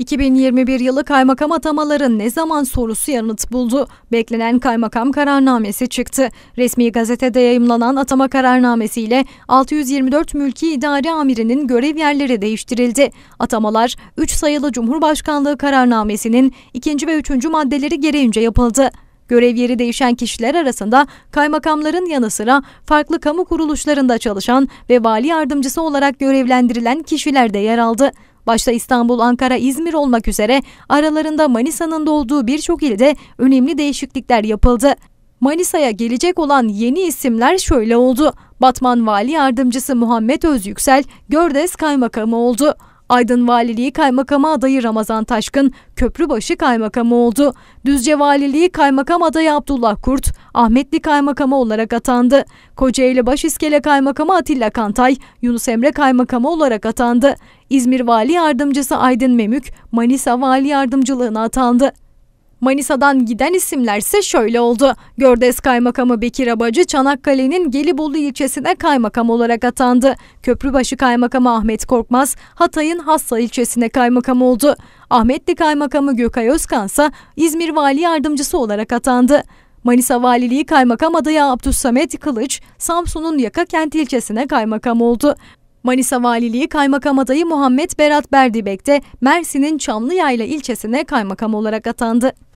2021 yılı kaymakam atamaların ne zaman sorusu yanıt buldu. Beklenen kaymakam kararnamesi çıktı. Resmi gazetede yayımlanan atama kararnamesiyle 624 mülki idari amirinin görev yerleri değiştirildi. Atamalar 3 sayılı Cumhurbaşkanlığı kararnamesinin 2. ve 3. maddeleri gereğince yapıldı. Görev yeri değişen kişiler arasında kaymakamların yanı sıra farklı kamu kuruluşlarında çalışan ve vali yardımcısı olarak görevlendirilen kişiler de yer aldı. Başta İstanbul, Ankara, İzmir olmak üzere aralarında Manisa'nın da olduğu birçok ilde önemli değişiklikler yapıldı. Manisa'ya gelecek olan yeni isimler şöyle oldu. Batman Vali Yardımcısı Muhammed Özyüksel, Gördes Kaymakamı oldu. Aydın Valiliği Kaymakamı adayı Ramazan Taşkın, Köprübaşı Kaymakamı oldu. Düzce Valiliği Kaymakam adayı Abdullah Kurt, Ahmetli Kaymakamı olarak atandı. Kocaeli Başiskele Kaymakamı Atilla Kantay, Yunus Emre Kaymakamı olarak atandı. İzmir Vali Yardımcısı Aydın Memük, Manisa Vali Yardımcılığına atandı. Manisa'dan giden isimlerse şöyle oldu. Gördes Kaymakamı Bekir Abacı Çanakkale'nin Gelibolu ilçesine kaymakam olarak atandı. Köprübaşı Kaymakamı Ahmet Korkmaz Hatay'ın Hassa ilçesine kaymakam oldu. Ahmetli Kaymakamı Gökay Özkan ise İzmir Vali Yardımcısı olarak atandı. Manisa Valiliği Kaymakam adayı Abdüssamet Kılıç, Samsun'un Yakakent ilçesine kaymakam oldu. Manisa Valiliği Kaymakam adayı Muhammed Berat Berdibek de Mersin'in Çamlıyayla ilçesine kaymakam olarak atandı.